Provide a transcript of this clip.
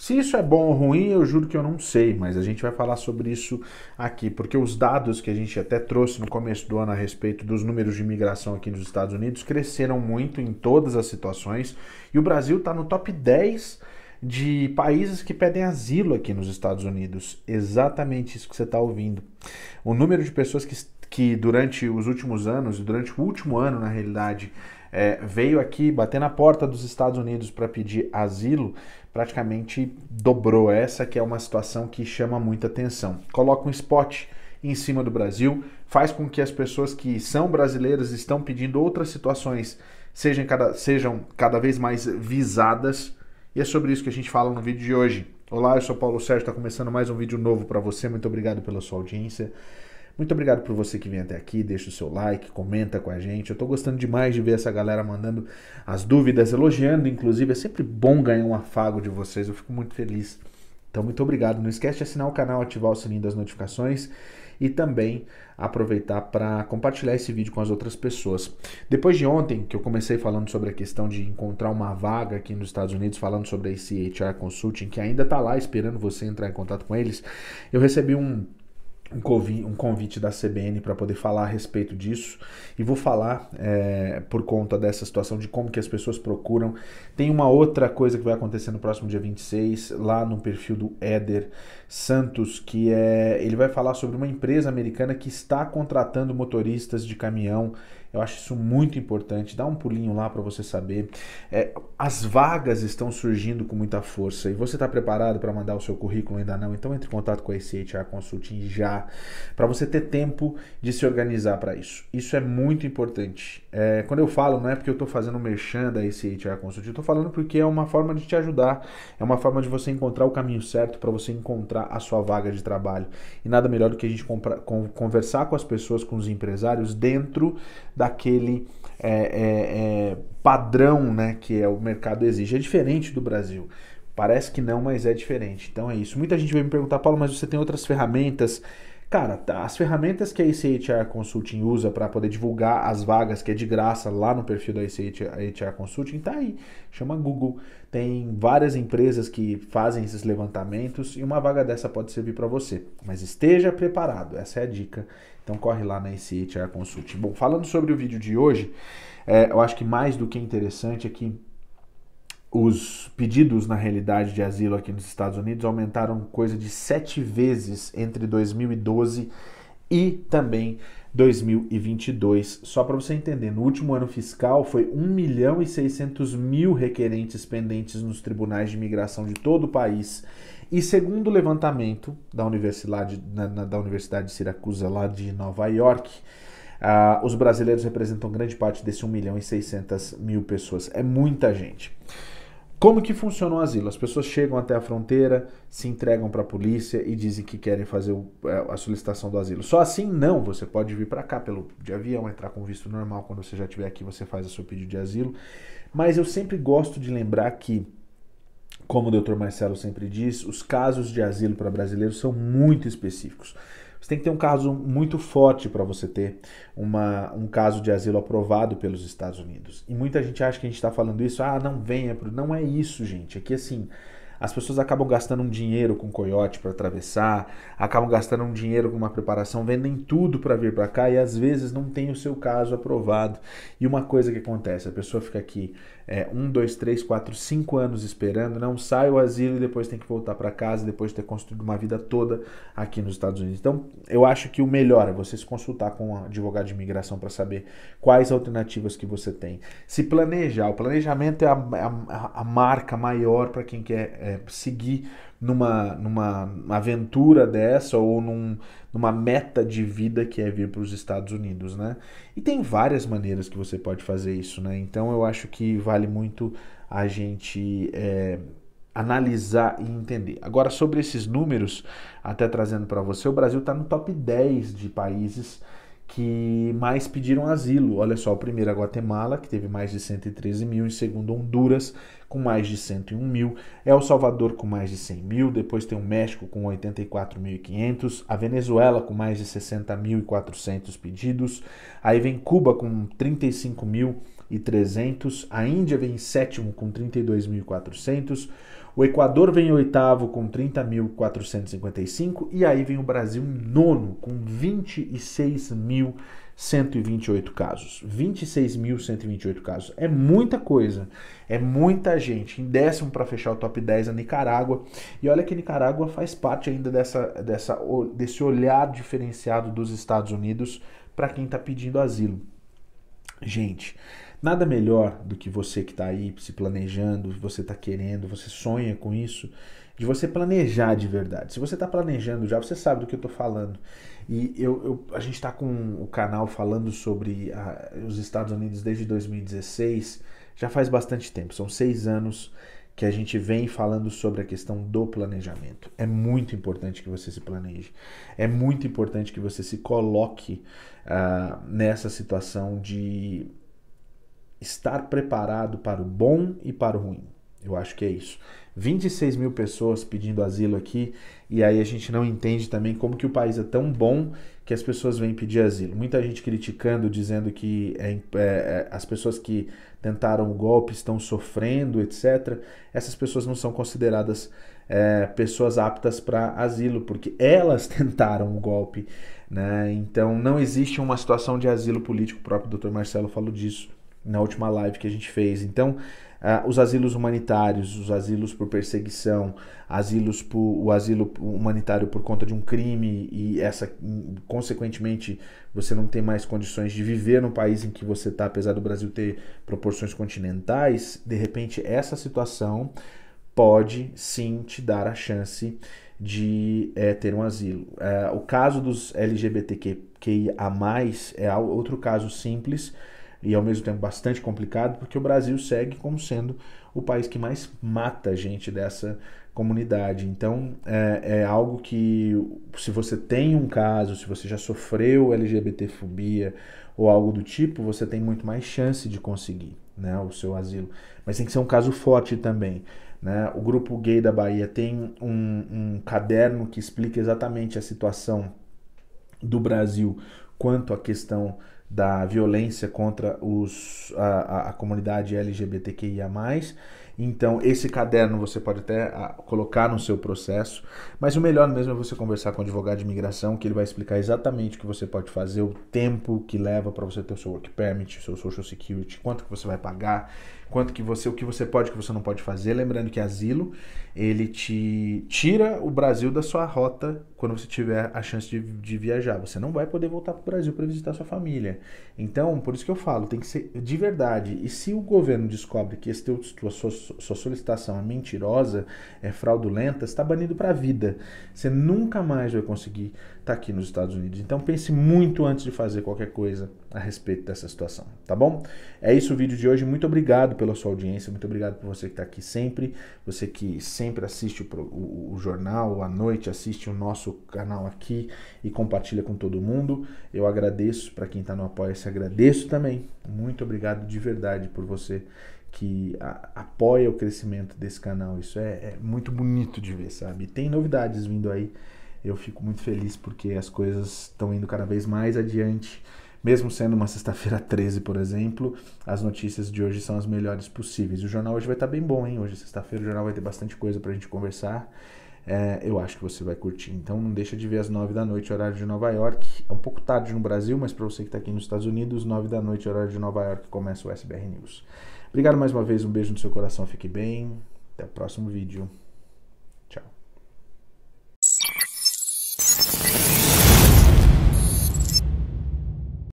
Se isso é bom ou ruim, eu juro que eu não sei, mas a gente vai falar sobre isso aqui, porque os dados que a gente até trouxe no começo do ano a respeito dos números de imigração aqui nos Estados Unidos cresceram muito em todas as situações e o Brasil está no top 10 de países que pedem asilo aqui nos Estados Unidos. Exatamente isso que você está ouvindo. O número de pessoas que, que durante os últimos anos, durante o último ano, na realidade, é, veio aqui bater na porta dos Estados Unidos para pedir asilo, praticamente dobrou. Essa que é uma situação que chama muita atenção. Coloca um spot em cima do Brasil, faz com que as pessoas que são brasileiras estão pedindo outras situações sejam cada, sejam cada vez mais visadas. E é sobre isso que a gente fala no vídeo de hoje. Olá, eu sou Paulo Sérgio, está começando mais um vídeo novo para você. Muito obrigado pela sua audiência. Muito obrigado por você que vem até aqui, deixa o seu like, comenta com a gente. Eu estou gostando demais de ver essa galera mandando as dúvidas, elogiando, inclusive. É sempre bom ganhar um afago de vocês, eu fico muito feliz. Então, muito obrigado. Não esquece de assinar o canal, ativar o sininho das notificações e também aproveitar para compartilhar esse vídeo com as outras pessoas. Depois de ontem, que eu comecei falando sobre a questão de encontrar uma vaga aqui nos Estados Unidos, falando sobre esse HR Consulting, que ainda está lá esperando você entrar em contato com eles, eu recebi um um convite, um convite da CBN para poder falar a respeito disso e vou falar é, por conta dessa situação de como que as pessoas procuram. Tem uma outra coisa que vai acontecer no próximo dia 26, lá no perfil do Éder Santos, que é ele vai falar sobre uma empresa americana que está contratando motoristas de caminhão eu acho isso muito importante. Dá um pulinho lá para você saber. É, as vagas estão surgindo com muita força e você está preparado para mandar o seu currículo ainda não? Então entre em contato com a ICHR Consulting já, para você ter tempo de se organizar para isso. Isso é muito importante. É, quando eu falo, não é porque eu estou fazendo um merchan da ICHR Consulting, eu estou falando porque é uma forma de te ajudar, é uma forma de você encontrar o caminho certo para você encontrar a sua vaga de trabalho. E nada melhor do que a gente conversar com as pessoas, com os empresários dentro daquele é, é, é, padrão né, que é o mercado exige. É diferente do Brasil. Parece que não, mas é diferente. Então é isso. Muita gente vem me perguntar, Paulo, mas você tem outras ferramentas Cara, tá, as ferramentas que a IC Consulting usa para poder divulgar as vagas que é de graça lá no perfil da IC Consulting tá aí. Chama Google. Tem várias empresas que fazem esses levantamentos e uma vaga dessa pode servir para você. Mas esteja preparado, essa é a dica. Então corre lá na IC Consulting. Bom, falando sobre o vídeo de hoje, é, eu acho que mais do que interessante é que os pedidos na realidade de asilo aqui nos Estados Unidos aumentaram coisa de sete vezes entre 2012 e também 2022. Só para você entender, no último ano fiscal foi 1 milhão e 600 mil requerentes pendentes nos tribunais de imigração de todo o país. E segundo o levantamento da Universidade, na, na, da Universidade de Siracusa, lá de Nova York, uh, os brasileiros representam grande parte desse 1 milhão e 600 mil pessoas. É muita gente. Como que funciona o asilo? As pessoas chegam até a fronteira, se entregam para a polícia e dizem que querem fazer o, é, a solicitação do asilo. Só assim não, você pode vir para cá pelo de avião, entrar com visto normal, quando você já estiver aqui você faz o seu pedido de asilo. Mas eu sempre gosto de lembrar que como o Dr. Marcelo sempre diz, os casos de asilo para brasileiros são muito específicos. Você tem que ter um caso muito forte para você ter uma, um caso de asilo aprovado pelos Estados Unidos. E muita gente acha que a gente está falando isso, ah, não venha, não é isso, gente. É que assim, as pessoas acabam gastando um dinheiro com coiote para atravessar, acabam gastando um dinheiro com uma preparação, vendem tudo para vir para cá e às vezes não tem o seu caso aprovado. E uma coisa que acontece, a pessoa fica aqui é, um, dois, três, quatro, cinco anos esperando, não sai o asilo e depois tem que voltar para casa depois de ter construído uma vida toda aqui nos Estados Unidos. Então, eu acho que o melhor é você se consultar com um advogado de imigração para saber quais alternativas que você tem. Se planejar, o planejamento é a, é a, a marca maior para quem quer é, é, seguir numa, numa aventura dessa ou num, numa meta de vida que é vir para os Estados Unidos, né? E tem várias maneiras que você pode fazer isso, né? Então eu acho que vale muito a gente é, analisar e entender. Agora, sobre esses números, até trazendo para você, o Brasil está no top 10 de países que mais pediram asilo. Olha só, o primeiro a é Guatemala, que teve mais de 113 mil, em segundo Honduras, com mais de 101 mil, El Salvador com mais de 100 mil, depois tem o México com 84.500, a Venezuela com mais de 60.400 pedidos, aí vem Cuba com 35 mil, 3.300, a Índia vem em sétimo com 32.400, o Equador vem em oitavo com 30.455 e aí vem o Brasil em nono com 26.128 casos. 26.128 casos é muita coisa, é muita gente. Em décimo para fechar o top 10 a Nicarágua. E olha que Nicarágua faz parte ainda dessa, dessa, desse olhar diferenciado dos Estados Unidos para quem está pedindo asilo. Gente, Nada melhor do que você que está aí se planejando, você está querendo, você sonha com isso, de você planejar de verdade. Se você está planejando já, você sabe do que eu estou falando. E eu, eu a gente está com o canal falando sobre a, ah, os Estados Unidos desde 2016, já faz bastante tempo, são seis anos que a gente vem falando sobre a questão do planejamento. É muito importante que você se planeje, é muito importante que você se coloque uh, nessa situação de estar preparado para o bom e para o ruim. Eu acho que é isso. 26 mil pessoas pedindo asilo aqui, e aí a gente não entende também como que o país é tão bom que as pessoas vêm pedir asilo. Muita gente criticando, dizendo que é, é, é, as pessoas que tentaram o golpe estão sofrendo, etc. Essas pessoas não são consideradas é, pessoas aptas para asilo, porque elas tentaram o golpe. Né? Então não existe uma situação de asilo político, o próprio Dr. Marcelo falou disso na última live que a gente fez. Então, uh, os asilos humanitários, os asilos por perseguição, asilos por, o asilo humanitário por conta de um crime e essa, consequentemente, você não tem mais condições de viver no país em que você está, apesar do Brasil ter proporções continentais, de repente essa situação pode sim te dar a chance de é, ter um asilo. É, o caso dos LGBTQIA+, é outro caso simples, e ao mesmo tempo bastante complicado, porque o Brasil segue como sendo o país que mais mata gente dessa comunidade. Então é, é algo que, se você tem um caso, se você já sofreu LGBTfobia ou algo do tipo, você tem muito mais chance de conseguir né, o seu asilo. Mas tem que ser um caso forte também. Né? O grupo gay da Bahia tem um, um caderno que explica exatamente a situação do Brasil quanto à questão da violência contra os, a, a, a comunidade LGBTQIA. Então, esse caderno você pode até ah, colocar no seu processo, mas o melhor mesmo é você conversar com o advogado de imigração, que ele vai explicar exatamente o que você pode fazer, o tempo que leva para você ter o seu work permit, o seu social security, quanto que você vai pagar, quanto que você, o que você pode, o que você não pode fazer. Lembrando que asilo, ele te tira o Brasil da sua rota quando você tiver a chance de, de viajar. Você não vai poder voltar para o Brasil para visitar sua família. Então, por isso que eu falo, tem que ser de verdade. E se o governo descobre que esse teu, tua, sua sua solicitação é mentirosa, é fraudulenta, está banido para a vida. Você nunca mais vai conseguir estar tá aqui nos Estados Unidos. Então pense muito antes de fazer qualquer coisa a respeito dessa situação, tá bom? É isso o vídeo de hoje. Muito obrigado pela sua audiência, muito obrigado por você que está aqui sempre, você que sempre assiste o, o, o jornal à noite, assiste o nosso canal aqui e compartilha com todo mundo. Eu agradeço para quem está no Apoia-se, agradeço também. Muito obrigado de verdade por você que a, apoia o crescimento desse canal. Isso é, é, muito bonito de ver, sabe? Tem novidades vindo aí. Eu fico muito feliz porque as coisas estão indo cada vez mais adiante. Mesmo sendo uma sexta-feira 13, por exemplo, as notícias de hoje são as melhores possíveis. O jornal hoje vai estar tá bem bom, hein? Hoje, é sexta-feira, o jornal vai ter bastante coisa para a gente conversar. É, eu acho que você vai curtir. Então não deixa de ver às 9 da noite, horário de Nova York. É um pouco tarde no Brasil, mas para você que está aqui nos Estados Unidos, 9 da noite, horário de Nova York, começa o SBR News. Obrigado mais uma vez, um beijo no seu coração, fique bem. Até o próximo vídeo.